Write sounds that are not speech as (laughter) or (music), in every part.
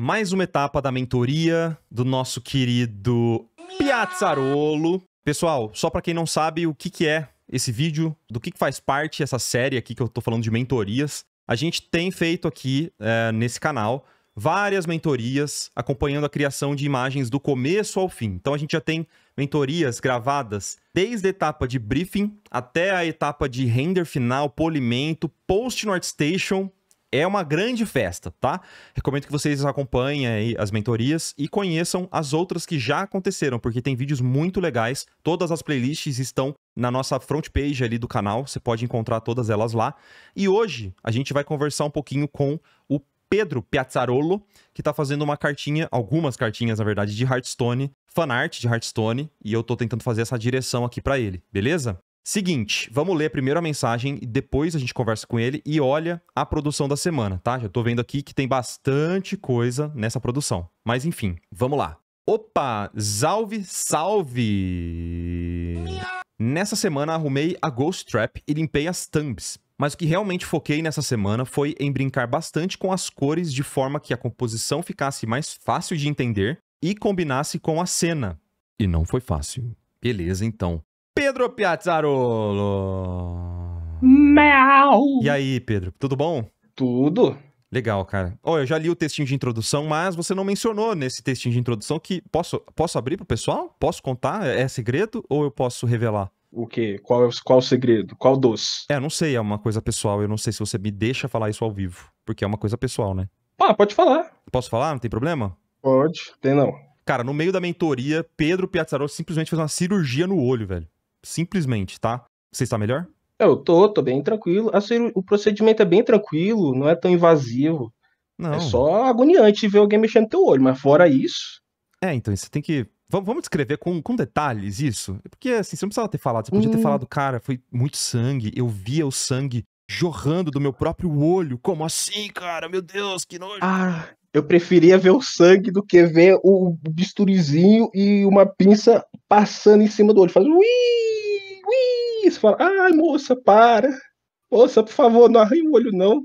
mais uma etapa da mentoria do nosso querido Piazzarolo. Pessoal, só para quem não sabe o que, que é esse vídeo, do que, que faz parte essa série aqui que eu tô falando de mentorias, a gente tem feito aqui é, nesse canal várias mentorias acompanhando a criação de imagens do começo ao fim. Então a gente já tem mentorias gravadas desde a etapa de briefing até a etapa de render final, polimento, post no ArtStation, é uma grande festa, tá? Recomendo que vocês acompanhem as mentorias e conheçam as outras que já aconteceram, porque tem vídeos muito legais. Todas as playlists estão na nossa front page ali do canal, você pode encontrar todas elas lá. E hoje a gente vai conversar um pouquinho com o Pedro Piazzarolo, que está fazendo uma cartinha, algumas cartinhas, na verdade, de Hearthstone, fanart de Hearthstone, e eu estou tentando fazer essa direção aqui para ele, beleza? Seguinte, vamos ler primeiro a mensagem e depois a gente conversa com ele e olha a produção da semana, tá? Já tô vendo aqui que tem bastante coisa nessa produção. Mas enfim, vamos lá. Opa, salve, salve! Nessa semana arrumei a Ghost Trap e limpei as thumbs. Mas o que realmente foquei nessa semana foi em brincar bastante com as cores de forma que a composição ficasse mais fácil de entender e combinasse com a cena. E não foi fácil. Beleza, então. Pedro Piazzarolo. Meu. E aí, Pedro, tudo bom? Tudo. Legal, cara. Ó, oh, eu já li o textinho de introdução, mas você não mencionou nesse textinho de introdução que posso, posso abrir pro pessoal? Posso contar? É, é segredo ou eu posso revelar? O quê? Qual é qual é o segredo? Qual doce? É, não sei, é uma coisa pessoal. Eu não sei se você me deixa falar isso ao vivo, porque é uma coisa pessoal, né? Ah, pode falar. Posso falar? Não tem problema? Pode, tem não. Cara, no meio da mentoria, Pedro Piazzarolo simplesmente fez uma cirurgia no olho, velho. Simplesmente, tá? Você está melhor? Eu tô, tô bem tranquilo. A assim, cir... O procedimento é bem tranquilo, não é tão invasivo. É não. É só agoniante ver alguém mexendo no teu olho, mas fora isso. É, então você tem que. Vamos, vamos descrever com, com detalhes isso? Porque assim, você não precisava ter falado, você podia hum. ter falado, cara, foi muito sangue, eu via o sangue jorrando do meu próprio olho. Como assim, cara? Meu Deus, que nojo. Ah, eu preferia ver o sangue do que ver o bisturizinho e uma pinça passando em cima do olho. Faz ui! Ui! Você fala, ai, moça, para. Moça, por favor, não arranhe o olho, não.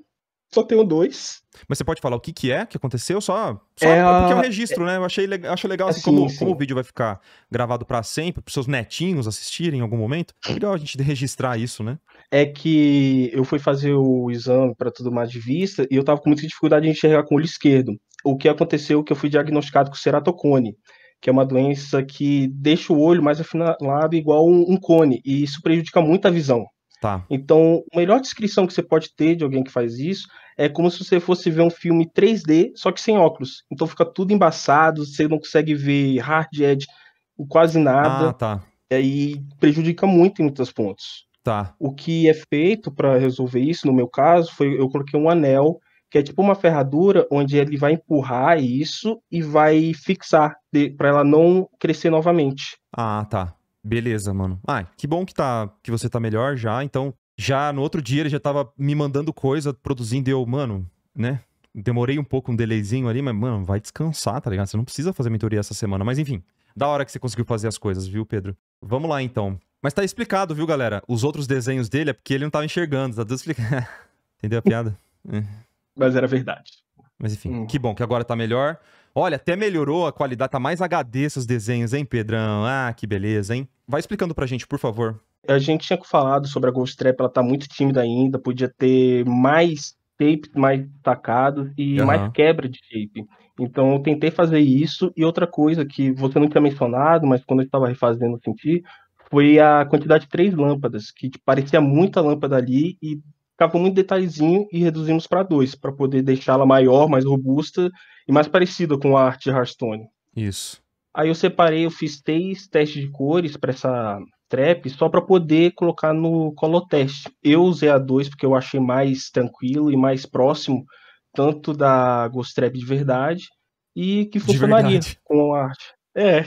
Só tenho dois. Mas você pode falar o que, que é que aconteceu? Só, só é, porque é um ah, registro, é, né? Eu achei acho legal assim, é, como, como o vídeo vai ficar gravado para sempre, para seus netinhos assistirem em algum momento. É legal a gente registrar isso, né? É que eu fui fazer o exame para tudo mais de vista e eu tava com muita dificuldade de enxergar com o olho esquerdo. O que aconteceu é que eu fui diagnosticado com ceratocone que é uma doença que deixa o olho mais afinalado igual um, um cone, e isso prejudica muito a visão. Tá. Então, a melhor descrição que você pode ter de alguém que faz isso é como se você fosse ver um filme 3D, só que sem óculos. Então fica tudo embaçado, você não consegue ver hard edge, quase nada. Ah, tá. E aí prejudica muito em muitos pontos. Tá. O que é feito para resolver isso, no meu caso, foi eu coloquei um anel que é tipo uma ferradura onde ele vai empurrar isso e vai fixar para ela não crescer novamente. Ah, tá. Beleza, mano. Ah, que bom que tá que você tá melhor já. Então, já no outro dia ele já tava me mandando coisa, produzindo e eu, mano, né? Demorei um pouco, um delayzinho ali, mas, mano, vai descansar, tá ligado? Você não precisa fazer mentoria essa semana. Mas, enfim, da hora que você conseguiu fazer as coisas, viu, Pedro? Vamos lá, então. Mas tá explicado, viu, galera? Os outros desenhos dele é porque ele não tava enxergando, tá tudo explicado. (laughs) Entendeu a piada? é mas era verdade. Mas enfim, hum. que bom que agora tá melhor. Olha, até melhorou a qualidade, tá mais HD esses desenhos, hein, Pedrão? Ah, que beleza, hein? Vai explicando pra gente, por favor. A gente tinha falado sobre a Ghost Trap, ela tá muito tímida ainda, podia ter mais tapes mais tacado e uhum. mais quebra de shape. Então eu tentei fazer isso, e outra coisa que você não tinha mencionado, mas quando eu estava refazendo eu senti, foi a quantidade de três lâmpadas, que tipo, parecia muita lâmpada ali, e ficava muito detalhezinho e reduzimos para dois, para poder deixá-la maior, mais robusta e mais parecida com a arte de Hearthstone. Isso. Aí eu separei, eu fiz três testes de cores para essa trap só para poder colocar no color teste. Eu usei a 2 porque eu achei mais tranquilo e mais próximo tanto da Ghost Trap de verdade e que funcionaria com a arte. É,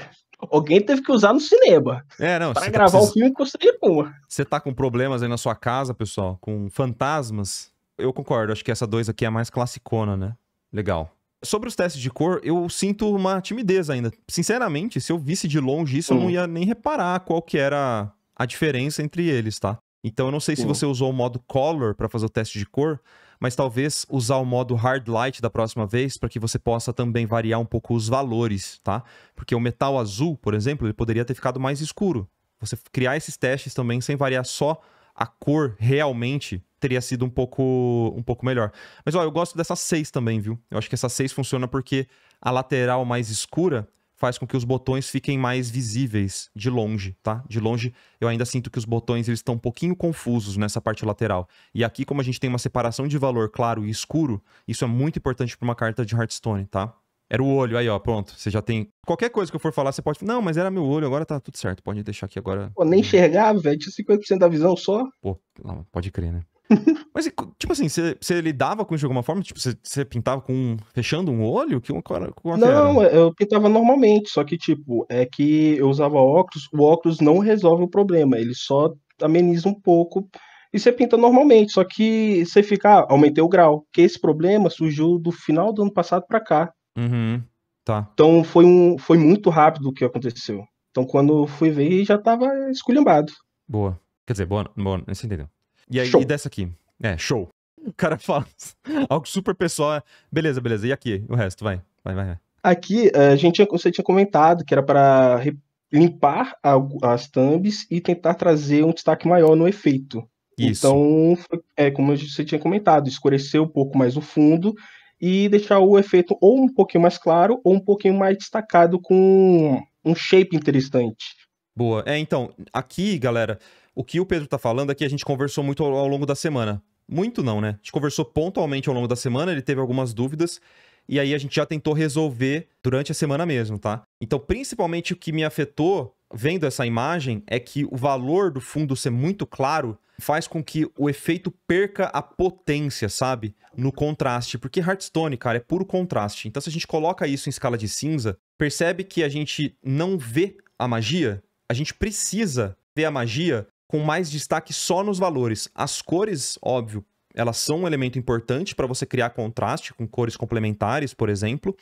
Alguém teve que usar no cinema. É, não. Pra tá gravar tá precisa... um filme com cinema. Você tá com problemas aí na sua casa, pessoal? Com fantasmas? Eu concordo, acho que essa 2 aqui é mais classicona, né? Legal. Sobre os testes de cor, eu sinto uma timidez ainda. Sinceramente, se eu visse de longe isso, hum. eu não hum. ia nem reparar qual que era a diferença entre eles, tá? Então eu não sei hum. se você usou o modo color para fazer o teste de cor, mas talvez usar o modo hard light da próxima vez para que você possa também variar um pouco os valores, tá? Porque o metal azul, por exemplo, ele poderia ter ficado mais escuro. Você criar esses testes também sem variar só a cor realmente teria sido um pouco um pouco melhor. Mas ó, eu gosto dessas seis também, viu? Eu acho que essa seis funciona porque a lateral mais escura faz com que os botões fiquem mais visíveis de longe, tá? De longe, eu ainda sinto que os botões eles estão um pouquinho confusos nessa parte lateral. E aqui, como a gente tem uma separação de valor claro e escuro, isso é muito importante para uma carta de Hearthstone, tá? Era o olho, aí ó, pronto, você já tem... Qualquer coisa que eu for falar, você pode... Não, mas era meu olho, agora tá tudo certo, pode deixar aqui agora... Pô, nem enxergava, velho, tinha 50% da visão só. Pô, não, pode crer, né? (laughs) Mas, tipo assim, você lidava com isso de alguma forma? Tipo, você pintava com fechando um olho? Que uma, que não, era? eu pintava normalmente, só que, tipo, é que eu usava óculos, o óculos não resolve o problema, ele só ameniza um pouco. E você pinta normalmente, só que você fica, ah, aumentei o grau. Que esse problema surgiu do final do ano passado para cá. Uhum, tá. Então foi, um, foi muito rápido o que aconteceu. Então quando fui ver, já tava esculhambado. Boa. Quer dizer, boa, boa, você entendeu. E aí, show. e dessa aqui. É, show. O cara (laughs) fala algo super pessoal. É, beleza, beleza. E aqui? O resto, vai. Vai, vai, vai. Aqui, é, a gente você tinha comentado que era para limpar a, as thumbs e tentar trazer um destaque maior no efeito. Isso. Então, é como você tinha comentado, escurecer um pouco mais o fundo e deixar o efeito ou um pouquinho mais claro ou um pouquinho mais destacado com um shape interessante. Boa. É, então, aqui, galera, o que o Pedro tá falando aqui, é a gente conversou muito ao, ao longo da semana. Muito não, né? A gente conversou pontualmente ao longo da semana, ele teve algumas dúvidas e aí a gente já tentou resolver durante a semana mesmo, tá? Então, principalmente o que me afetou vendo essa imagem é que o valor do fundo ser muito claro faz com que o efeito perca a potência, sabe? No contraste, porque Hearthstone, cara, é puro contraste. Então, se a gente coloca isso em escala de cinza, percebe que a gente não vê a magia, a gente precisa ver a magia com mais destaque só nos valores. As cores, óbvio, elas são um elemento importante para você criar contraste com cores complementares, por exemplo.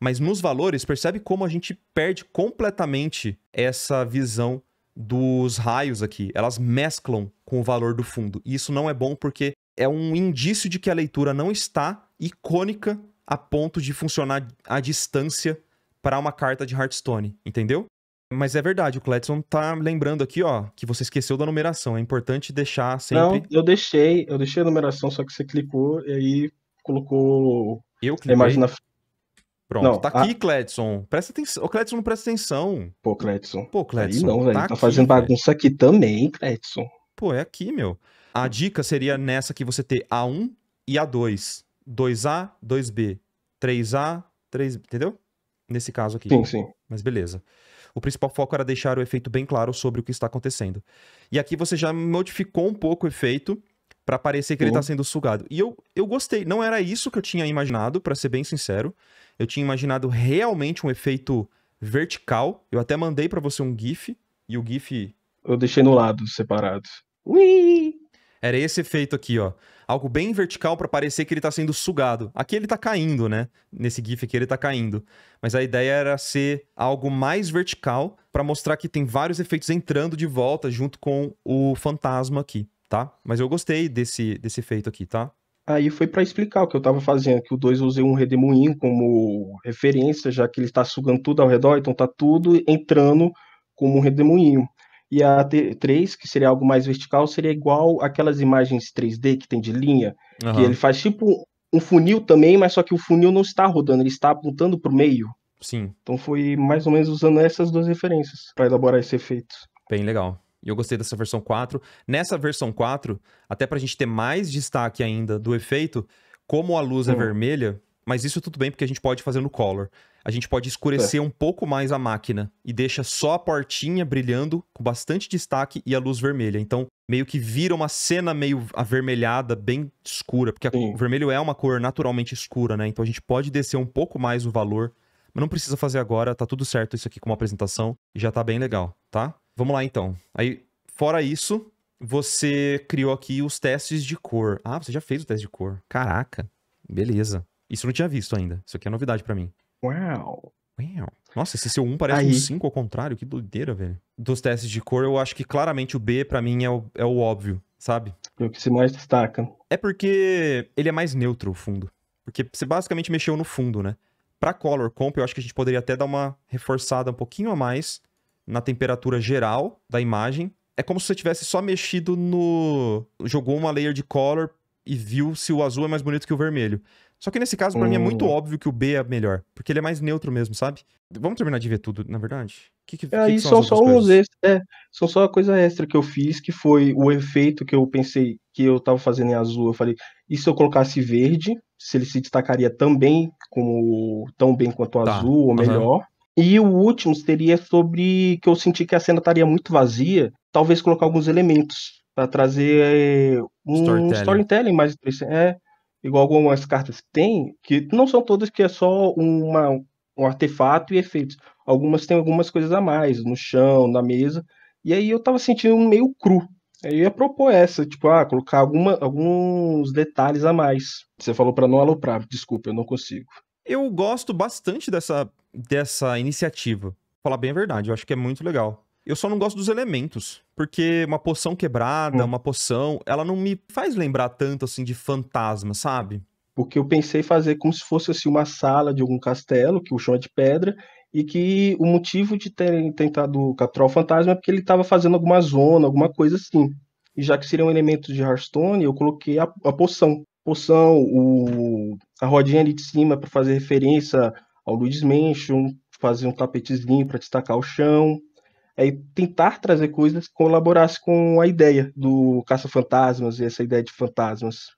Mas nos valores, percebe como a gente perde completamente essa visão dos raios aqui. Elas mesclam com o valor do fundo. E isso não é bom porque é um indício de que a leitura não está icônica a ponto de funcionar à distância para uma carta de Hearthstone, entendeu? Mas é verdade, o Cledson tá lembrando aqui, ó, que você esqueceu da numeração. É importante deixar sempre. Não, eu deixei, eu deixei a numeração, só que você clicou e aí colocou eu cliquei. a imagem na Pronto, não, tá aqui, Cledson. Presta atenção. Ô, Cledson, não presta atenção. Pô, Cledson. Pô, Cledson. Aí não, velho. Tá, tá aqui, fazendo bagunça aqui também, Cledson. Pô, é aqui, meu. A dica seria nessa que você ter A1 e A2. 2A, 2B. 3A, 3B. Entendeu? Nesse caso aqui. Sim, sim. Mas beleza. O principal foco era deixar o efeito bem claro sobre o que está acontecendo. E aqui você já modificou um pouco o efeito para parecer que uhum. ele está sendo sugado. E eu, eu gostei. Não era isso que eu tinha imaginado, para ser bem sincero. Eu tinha imaginado realmente um efeito vertical. Eu até mandei para você um GIF e o GIF. Eu deixei no lado, separado. Ui! Era esse efeito aqui, ó. Algo bem vertical para parecer que ele está sendo sugado. Aqui ele está caindo, né? Nesse GIF aqui ele está caindo. Mas a ideia era ser algo mais vertical para mostrar que tem vários efeitos entrando de volta junto com o fantasma aqui, tá? Mas eu gostei desse, desse efeito aqui, tá? Aí foi para explicar o que eu estava fazendo, que o 2 usei um redemoinho como referência, já que ele está sugando tudo ao redor, então tá tudo entrando como um redemoinho e a T3, que seria algo mais vertical, seria igual aquelas imagens 3D que tem de linha, uhum. que ele faz tipo um funil também, mas só que o funil não está rodando, ele está apontando para o meio. Sim. Então foi mais ou menos usando essas duas referências para elaborar esse efeito. Bem legal. E eu gostei dessa versão 4. Nessa versão 4, até para a gente ter mais destaque ainda do efeito, como a luz é hum. é vermelha, mas isso tudo bem, porque a gente pode fazer no color. A gente pode escurecer é. um pouco mais a máquina e deixa só a portinha brilhando com bastante destaque e a luz vermelha. Então, meio que vira uma cena meio avermelhada, bem escura, porque o vermelho é uma cor naturalmente escura, né? Então a gente pode descer um pouco mais o valor, mas não precisa fazer agora, tá tudo certo isso aqui com uma apresentação e já tá bem legal, tá? Vamos lá então. Aí, fora isso, você criou aqui os testes de cor. Ah, você já fez o teste de cor. Caraca. Beleza. Isso eu não tinha visto ainda. Isso aqui é novidade para mim. Uau! Uau! Nossa, esse seu 1 parece Aí. um 5 ao contrário, que doideira, velho. Dos testes de cor, eu acho que claramente o B, para mim, é o, é o óbvio, sabe? É o que se mais destaca. É porque ele é mais neutro, o fundo. Porque você basicamente mexeu no fundo, né? Pra Color Comp, eu acho que a gente poderia até dar uma reforçada um pouquinho a mais na temperatura geral da imagem. É como se você tivesse só mexido no. jogou uma layer de color e viu se o azul é mais bonito que o vermelho. Só que nesse caso, pra hum. mim, é muito hum. óbvio que o B é melhor. Porque ele é mais neutro mesmo, sabe? Vamos terminar de ver tudo, na verdade? Que, que, Aí que são, são só uns extras, é, são só a coisa extra que eu fiz, que foi o efeito que eu pensei que eu tava fazendo em azul. Eu falei, e se eu colocasse verde, se ele se destacaria também como tão bem quanto o tá. azul, ou melhor. E o último seria sobre que eu senti que a cena estaria muito vazia, talvez colocar alguns elementos para trazer é, um storytelling. storytelling mais interessante. É, igual algumas cartas tem que não são todas que é só uma, um artefato e efeitos. Algumas têm algumas coisas a mais, no chão, na mesa. E aí eu tava sentindo meio cru. Aí eu ia propor essa, tipo, ah, colocar alguma, alguns detalhes a mais. Você falou para não aloprar, desculpa, eu não consigo. Eu gosto bastante dessa, dessa iniciativa. Falar bem a verdade, eu acho que é muito legal. Eu só não gosto dos elementos. Porque uma poção quebrada, hum. uma poção, ela não me faz lembrar tanto assim de fantasma, sabe? Porque eu pensei fazer como se fosse assim, uma sala de algum castelo, que o chão é de pedra, e que o motivo de terem tentado capturar o fantasma é porque ele estava fazendo alguma zona, alguma coisa assim. E já que seriam elementos de Hearthstone, eu coloquei a, a poção. Poção, o, a rodinha ali de cima para fazer referência ao Luiz Mansion, fazer um tapetezinho para destacar o chão, é tentar trazer coisas que colaborassem com a ideia do caça-fantasmas e essa ideia de fantasmas.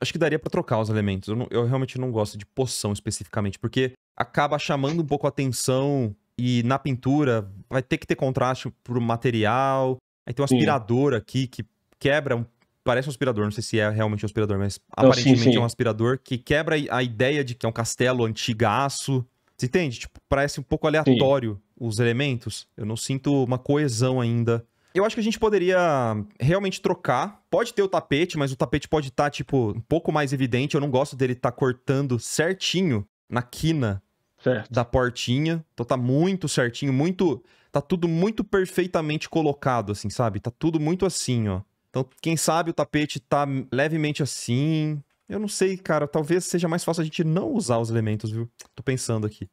Acho que daria para trocar os elementos. Eu, não, eu, realmente não gosto de poção especificamente, porque acaba chamando um pouco a atenção e na pintura vai ter que ter contraste pro material. Aí tem um aspirador sim. aqui que quebra um, Parece um aspirador, não sei se é realmente um aspirador, mas não, aparentemente sim, sim. é um aspirador que quebra a ideia de que é um castelo antigaço. Você entende? Tipo, parece um pouco aleatório Sim. os elementos. Eu não sinto uma coesão ainda. Eu acho que a gente poderia realmente trocar. Pode ter o tapete, mas o tapete pode estar, tá, tipo, um pouco mais evidente. Eu não gosto dele estar tá cortando certinho na quina certo. da portinha. Então tá muito certinho, muito. Tá tudo muito perfeitamente colocado, assim, sabe? Tá tudo muito assim, ó. Então, quem sabe o tapete tá levemente assim, eu não sei, cara. Talvez seja mais fácil a gente não usar os elementos, viu? Tô pensando aqui.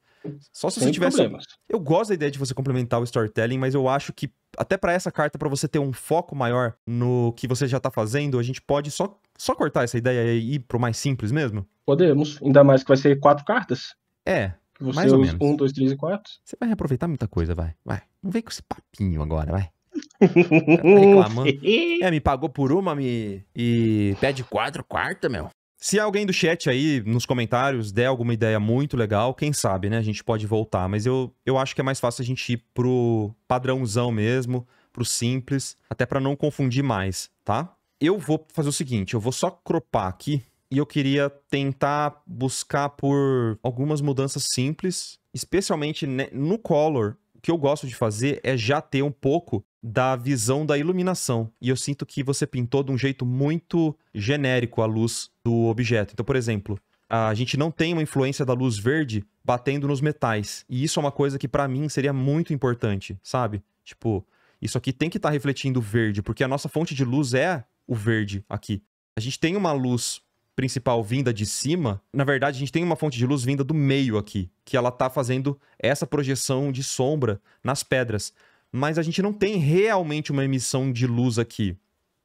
Só se Sem você tivesse. Problemas. Eu gosto da ideia de você complementar o storytelling, mas eu acho que até para essa carta, para você ter um foco maior no que você já tá fazendo, a gente pode só, só cortar essa ideia e ir pro mais simples mesmo? Podemos, ainda mais que vai ser quatro cartas. É. Você mais ou menos. um, dois, três e quatro. Você vai reaproveitar muita coisa, vai. Vai. Não vem com esse papinho agora, vai. (laughs) Tá reclamando. é, me pagou por uma me... e pede quatro, quarta, meu. Se alguém do chat aí, nos comentários, der alguma ideia muito legal, quem sabe, né? A gente pode voltar. Mas eu, eu acho que é mais fácil a gente ir pro padrãozão mesmo, pro simples, até para não confundir mais, tá? Eu vou fazer o seguinte, eu vou só cropar aqui e eu queria tentar buscar por algumas mudanças simples, especialmente no color. O que eu gosto de fazer é já ter um pouco da visão da iluminação. E eu sinto que você pintou de um jeito muito genérico a luz do objeto. Então, por exemplo, a gente não tem uma influência da luz verde batendo nos metais. E isso é uma coisa que para mim seria muito importante, sabe? Tipo, isso aqui tem que estar tá refletindo verde, porque a nossa fonte de luz é o verde aqui. A gente tem uma luz principal vinda de cima, na verdade a gente tem uma fonte de luz vinda do meio aqui, que ela tá fazendo essa projeção de sombra nas pedras mas a gente não tem realmente uma emissão de luz aqui.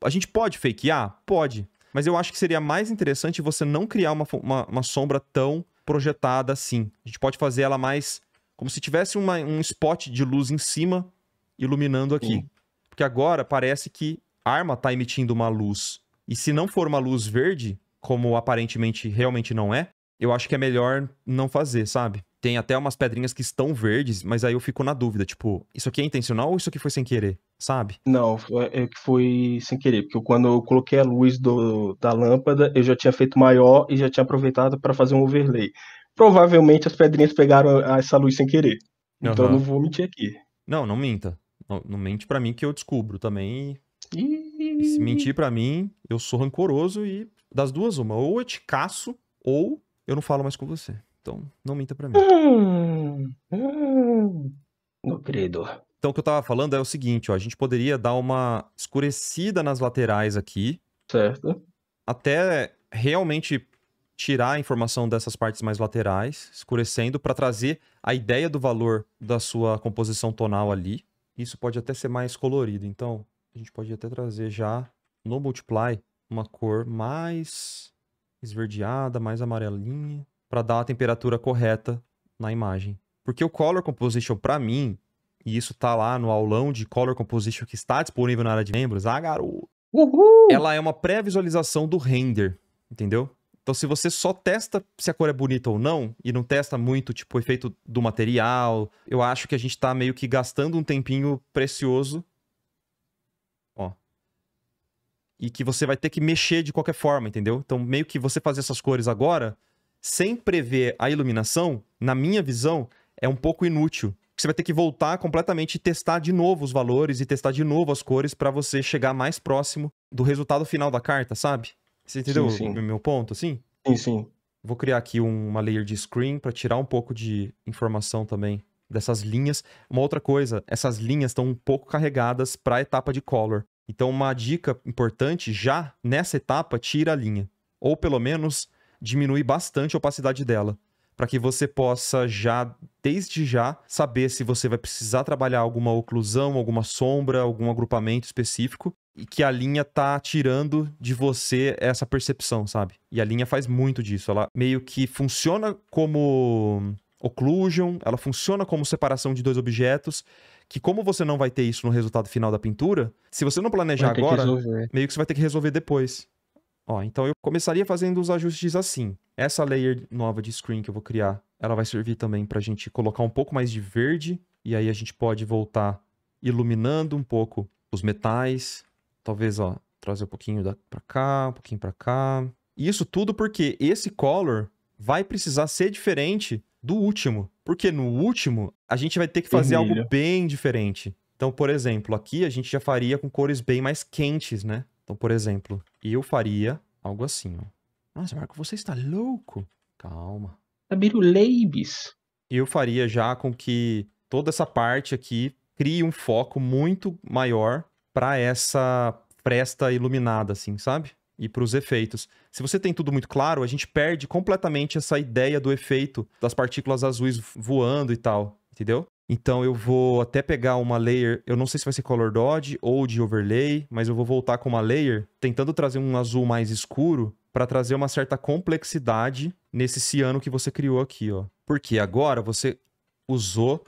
A gente pode fakear? Pode. Mas eu acho que seria mais interessante você não criar uma, uma, uma sombra tão projetada assim. A gente pode fazer ela mais como se tivesse uma, um spot de luz em cima iluminando aqui. Sim. Porque agora parece que a arma está emitindo uma luz. E se não for uma luz verde, como aparentemente realmente não é, eu acho que é melhor não fazer, sabe? tem até umas pedrinhas que estão verdes, mas aí eu fico na dúvida, tipo, isso aqui é intencional ou isso aqui foi sem querer, sabe? Não, é que foi sem querer, porque quando eu coloquei a luz do, da lâmpada, eu já tinha feito maior e já tinha aproveitado para fazer um overlay. Provavelmente as pedrinhas pegaram essa luz sem querer. Uhum. Então eu não vou mentir aqui. Não, não minta. Não, não mente para mim que eu descubro também. E se mentir para mim, eu sou rancoroso e das duas uma, ou eu te caço ou eu não falo mais com você. Então, não minta pra mim. Hum, hum, meu querido. Então, o que eu tava falando é o seguinte, ó. A gente poderia dar uma escurecida nas laterais aqui. Certo. Até realmente tirar a informação dessas partes mais laterais, escurecendo, para trazer a ideia do valor da sua composição tonal ali. Isso pode até ser mais colorido. Então, a gente pode até trazer já no Multiply uma cor mais esverdeada, mais amarelinha para dar a temperatura correta na imagem. Porque o color composition para mim, e isso tá lá no aulão de color composition que está disponível na área de membros, ah, garoto. Uhul. Ela é uma pré-visualização do render, entendeu? Então, se você só testa se a cor é bonita ou não, e não testa muito, tipo, o efeito do material, eu acho que a gente tá meio que gastando um tempinho precioso. Ó. E que você vai ter que mexer de qualquer forma, entendeu? Então, meio que você fazer essas cores agora, sem prever a iluminação, na minha visão, é um pouco inútil. Você vai ter que voltar completamente e testar de novo os valores e testar de novo as cores para você chegar mais próximo do resultado final da carta, sabe? Você entendeu sim, sim. o meu ponto, assim? Sim, sim. Vou criar aqui uma layer de screen para tirar um pouco de informação também dessas linhas. Uma outra coisa, essas linhas estão um pouco carregadas para a etapa de color. Então, uma dica importante já nessa etapa, tira a linha. Ou pelo menos diminui bastante a opacidade dela, para que você possa já, desde já, saber se você vai precisar trabalhar alguma oclusão, alguma sombra, algum agrupamento específico, e que a linha tá tirando de você essa percepção, sabe? E a linha faz muito disso, ela meio que funciona como occlusion, ela funciona como separação de dois objetos, que como você não vai ter isso no resultado final da pintura, se você não planejar agora, que meio que você vai ter que resolver depois. Ó, então eu começaria fazendo os ajustes assim. Essa layer nova de screen que eu vou criar, ela vai servir também para a gente colocar um pouco mais de verde, e aí a gente pode voltar iluminando um pouco os metais, talvez, ó, trazer um pouquinho para cá, um pouquinho para cá. E isso tudo porque esse color vai precisar ser diferente do último, porque no último a gente vai ter que fazer Vermelho. algo bem diferente. Então, por exemplo, aqui a gente já faria com cores bem mais quentes, né? Então, por exemplo, eu faria algo assim, ó. Nossa, Marco, você está louco? Calma. Tabiruleibis. Eu faria já com que toda essa parte aqui crie um foco muito maior para essa presta iluminada, assim, sabe? E para os efeitos. Se você tem tudo muito claro, a gente perde completamente essa ideia do efeito das partículas azuis voando e tal, entendeu? Então eu vou até pegar uma layer, eu não sei se vai ser color dodge ou de overlay, mas eu vou voltar com uma layer, tentando trazer um azul mais escuro para trazer uma certa complexidade nesse ciano que você criou aqui, ó. Porque agora você usou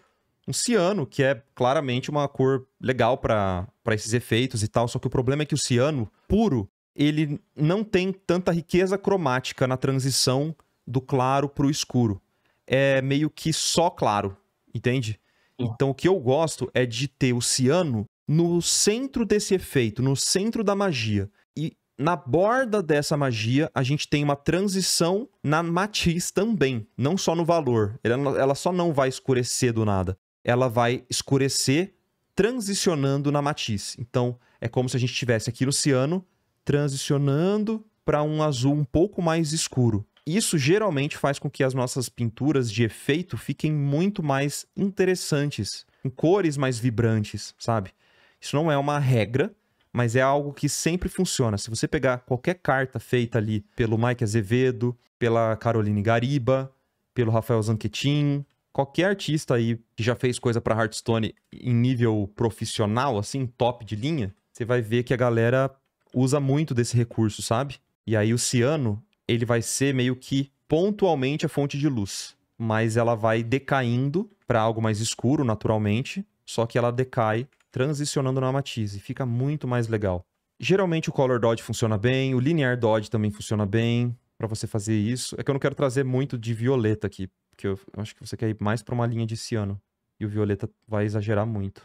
um ciano, que é claramente uma cor legal para esses efeitos e tal, só que o problema é que o ciano puro, ele não tem tanta riqueza cromática na transição do claro para o escuro. É meio que só claro, entende? Então o que eu gosto é de ter o ciano no centro desse efeito, no centro da magia. E na borda dessa magia, a gente tem uma transição na matiz também, não só no valor. Ela só não vai escurecer do nada. Ela vai escurecer transicionando na matiz. Então, é como se a gente tivesse aqui no ciano transicionando para um azul um pouco mais escuro. Isso geralmente faz com que as nossas pinturas de efeito fiquem muito mais interessantes, com cores mais vibrantes, sabe? Isso não é uma regra, mas é algo que sempre funciona. Se você pegar qualquer carta feita ali pelo Mike Azevedo, pela Caroline Gariba, pelo Rafael Zanquetin, qualquer artista aí que já fez coisa para Hearthstone em nível profissional, assim, top de linha, você vai ver que a galera usa muito desse recurso, sabe? E aí o Ciano ele vai ser meio que pontualmente a fonte de luz, mas ela vai decaindo para algo mais escuro naturalmente, só que ela decai transicionando na matiz e fica muito mais legal. Geralmente o color dodge funciona bem, o linear dodge também funciona bem para você fazer isso. É que eu não quero trazer muito de violeta aqui, porque eu acho que você quer ir mais para uma linha de ciano e o violeta vai exagerar muito.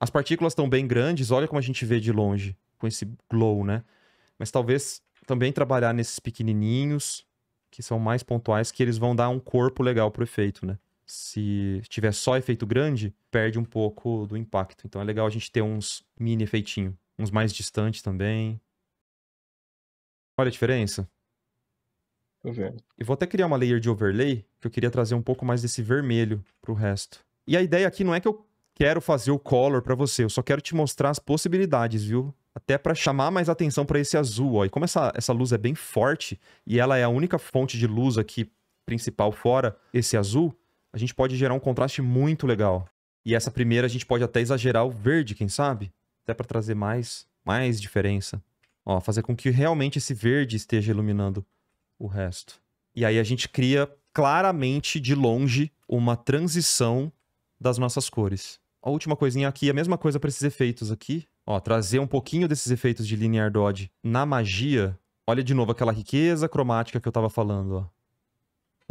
As partículas estão bem grandes, olha como a gente vê de longe com esse glow, né? Mas talvez também trabalhar nesses pequenininhos, que são mais pontuais, que eles vão dar um corpo legal pro efeito, né? Se tiver só efeito grande, perde um pouco do impacto. Então é legal a gente ter uns mini efeitinho, uns mais distantes também. Olha a diferença. Tô vendo. E vou até criar uma layer de overlay, que eu queria trazer um pouco mais desse vermelho pro resto. E a ideia aqui não é que eu quero fazer o color para você, eu só quero te mostrar as possibilidades, viu? até para chamar mais atenção para esse azul, ó. E como essa, essa luz é bem forte e ela é a única fonte de luz aqui principal fora esse azul, a gente pode gerar um contraste muito legal. E essa primeira a gente pode até exagerar o verde, quem sabe? Até para trazer mais, mais diferença. Ó, fazer com que realmente esse verde esteja iluminando o resto. E aí a gente cria claramente de longe uma transição das nossas cores. A última coisinha aqui, a mesma coisa para esses efeitos aqui. Ó, trazer um pouquinho desses efeitos de linear dodge na magia. Olha de novo aquela riqueza cromática que eu tava falando, ó.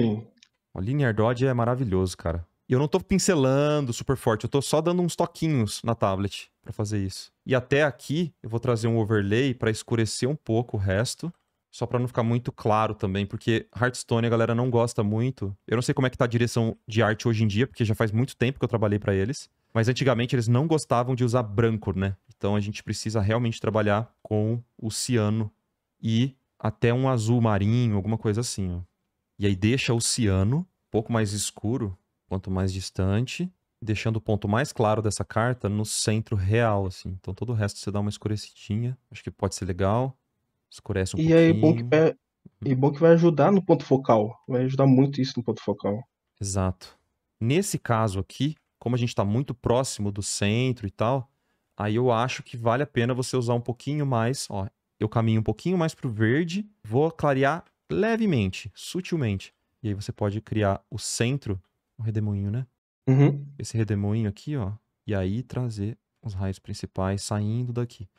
Sim. O linear dodge é maravilhoso, cara. E eu não tô pincelando super forte, eu tô só dando uns toquinhos na tablet para fazer isso. E até aqui eu vou trazer um overlay para escurecer um pouco o resto, só para não ficar muito claro também, porque Hearthstone a galera não gosta muito. Eu não sei como é que tá a direção de arte hoje em dia, porque já faz muito tempo que eu trabalhei para eles, mas antigamente eles não gostavam de usar branco, né? Então a gente precisa realmente trabalhar com o ciano e até um azul marinho, alguma coisa assim. Ó. E aí deixa o ciano um pouco mais escuro, quanto mais distante, deixando o ponto mais claro dessa carta no centro real, assim. Então todo o resto você dá uma escurecidinha, acho que pode ser legal. Escurece um e pouquinho. Aí, bom que E uhum. bom que vai ajudar no ponto focal, vai ajudar muito isso no ponto focal. Exato. Nesse caso aqui, como a gente está muito próximo do centro e tal, Aí eu acho que vale a pena você usar um pouquinho mais, ó, eu caminho um pouquinho mais pro verde, vou clarear levemente, sutilmente. E aí você pode criar o centro, o redemoinho, né? Uhum. Esse redemoinho aqui, ó, e aí trazer os raios principais saindo daqui.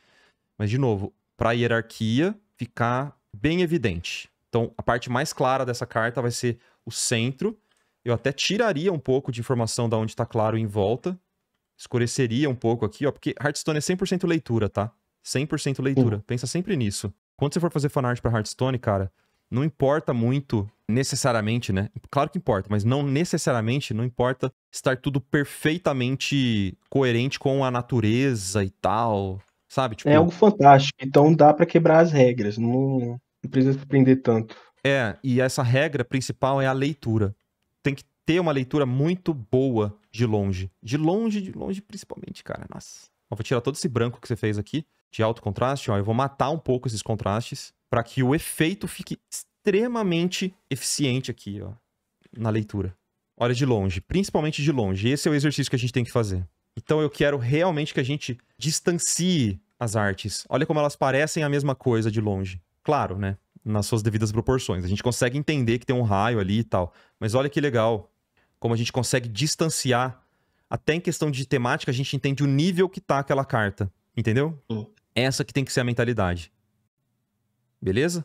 Mas, de novo, para a hierarquia ficar bem evidente. Então, a parte mais clara dessa carta vai ser o centro. Eu até tiraria um pouco de informação da onde está claro em volta, escureceria um pouco aqui, ó, porque Hearthstone é 100% leitura, tá? 100% leitura. Uhum. Pensa sempre nisso. Quando você for fazer fanart para Hearthstone, cara, não importa muito necessariamente, né? Claro que importa, mas não necessariamente, não importa estar tudo perfeitamente coerente com a natureza e tal, sabe? Tipo... É algo fantástico, então dá para quebrar as regras, não, não precisa se prender tanto. É, e essa regra principal é a leitura. Tem que ter uma leitura muito boa de longe. De longe, de longe principalmente, cara. Nossa. Eu vou tirar todo esse branco que você fez aqui de alto contraste, ó. Eu vou matar um pouco esses contrastes para que o efeito fique extremamente eficiente aqui, ó, na leitura. Olha de longe, principalmente de longe. Esse é o exercício que a gente tem que fazer. Então eu quero realmente que a gente distancie as artes. Olha como elas parecem a mesma coisa de longe. Claro, né? Nas suas devidas proporções. A gente consegue entender que tem um raio ali e tal. Mas olha que legal como a gente consegue distanciar. Até em questão de temática, a gente entende o nível que tá aquela carta. Entendeu? Essa que tem que ser a mentalidade. Beleza?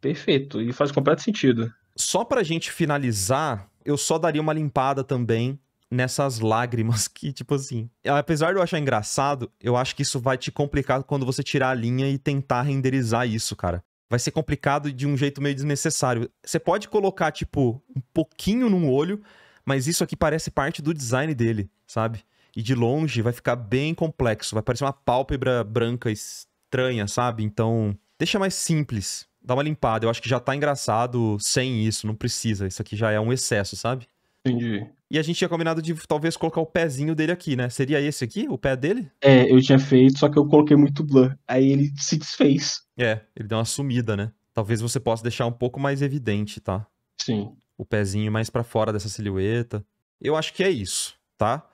Perfeito. E faz completo sentido. Só pra gente finalizar, eu só daria uma limpada também nessas lágrimas (laughs) que, tipo assim. Apesar de eu achar engraçado, eu acho que isso vai te complicar quando você tirar a linha e tentar renderizar isso, cara vai ser complicado de um jeito meio desnecessário. Você pode colocar, tipo, um pouquinho num olho, mas isso aqui parece parte do design dele, sabe? E de longe vai ficar bem complexo, vai parecer uma pálpebra branca estranha, sabe? Então, deixa mais simples, dá uma limpada. Eu acho que já tá engraçado sem isso, não precisa. Isso aqui já é um excesso, sabe? Entendi. E a gente tinha combinado de talvez colocar o pezinho dele aqui, né? Seria esse aqui, o pé dele? É, eu tinha feito, só que eu coloquei muito blur. Aí ele se desfez. É, ele deu uma sumida, né? Talvez você possa deixar um pouco mais evidente, tá? Sim. O pezinho mais para fora dessa silhueta. Eu acho que é isso, tá?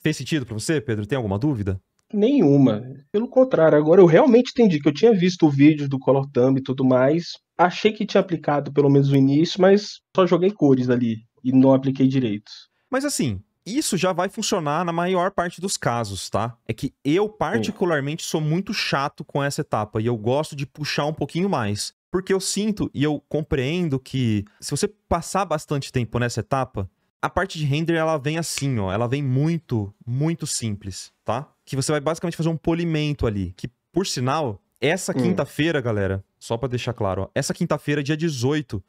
Fez sentido para você, Pedro? Tem alguma dúvida? Nenhuma. Pelo contrário, agora eu realmente entendi que eu tinha visto o vídeo do Color Thumb e tudo mais. Achei que tinha aplicado pelo menos o início, mas só joguei cores ali e não apliquei direito. Mas assim, isso já vai funcionar na maior parte dos casos, tá? É que eu, particularmente, sou muito chato com essa etapa e eu gosto de puxar um pouquinho mais. Porque eu sinto e eu compreendo que se você passar bastante tempo nessa etapa, a parte de render ela vem assim, ó. Ela vem muito, muito simples, tá? Que você vai basicamente fazer um polimento ali. Que, por sinal, essa hum. quinta-feira, galera, só para deixar claro, ó, essa quinta-feira, dia 18,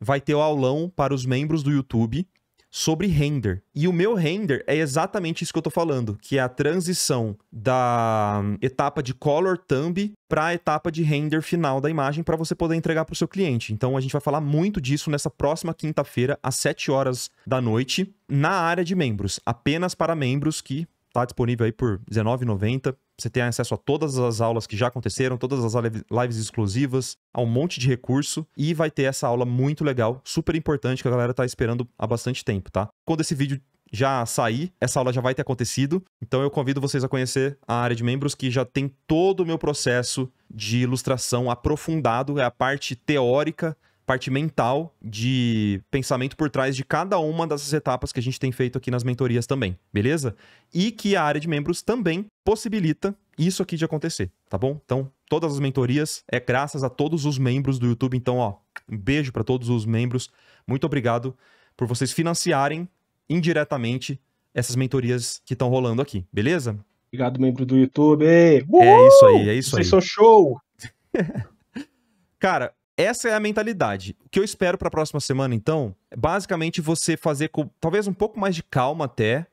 vai ter o aulão para os membros do YouTube sobre render. E o meu render é exatamente isso que eu tô falando, que é a transição da hum, etapa de color thumb para a etapa de render final da imagem para você poder entregar para o seu cliente. Então a gente vai falar muito disso nessa próxima quinta-feira às 7 horas da noite na área de membros, apenas para membros que está disponível aí por R$19,90. Você tem acesso a todas as aulas que já aconteceram, todas as lives exclusivas, a um monte de recurso e vai ter essa aula muito legal, super importante que a galera está esperando há bastante tempo, tá? Quando esse vídeo já sair, essa aula já vai ter acontecido. Então eu convido vocês a conhecer a área de membros que já tem todo o meu processo de ilustração aprofundado, é a parte teórica parte mental de pensamento por trás de cada uma dessas etapas que a gente tem feito aqui nas mentorias também, beleza? E que a área de membros também possibilita isso aqui de acontecer, tá bom? Então, todas as mentorias é graças a todos os membros do YouTube. Então, ó, um beijo para todos os membros. Muito obrigado por vocês financiarem indiretamente essas mentorias que estão rolando aqui, beleza? Obrigado, membro do YouTube. Uhul! É isso aí, é isso Vocês aí. Vocês são show! (laughs) Cara, essa é a mentalidade. O que eu espero para a próxima semana, então, é basicamente você fazer com talvez um pouco mais de calma até.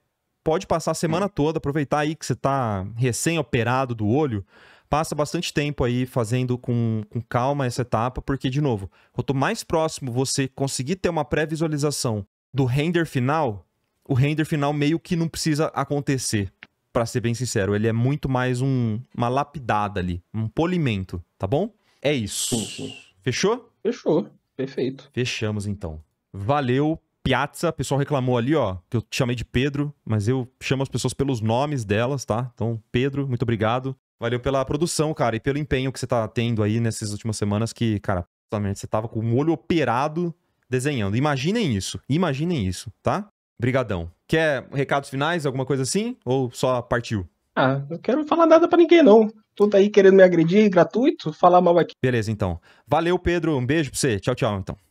Pode passar a semana toda, aproveitar aí que você está recém-operado do olho. Passa bastante tempo aí fazendo com, com calma essa etapa, porque, de novo, quanto mais próximo você conseguir ter uma pré-visualização do render final, o render final meio que não precisa acontecer para ser bem sincero, ele é muito mais um, uma lapidada ali, um polimento, tá bom? É isso. Fechou? Fechou. Perfeito. Fechamos então. Valeu, Piazza. O pessoal reclamou ali, ó, que eu te chamei de Pedro, mas eu chamo as pessoas pelos nomes delas, tá? Então, Pedro, muito obrigado. Valeu pela produção, cara, e pelo empenho que você tá tendo aí nessas últimas semanas que, cara, justamente você tava com o olho operado desenhando. Imaginem isso. Imaginem isso, tá? Brigadão. Quer recados finais, alguma coisa assim? Ou só partiu? Ah, não quero falar nada para ninguém, não. Tudo tá aí querendo me agredir, gratuito, falar mal aqui. Beleza, então. Valeu, Pedro. Um beijo pra você. Tchau, tchau, então.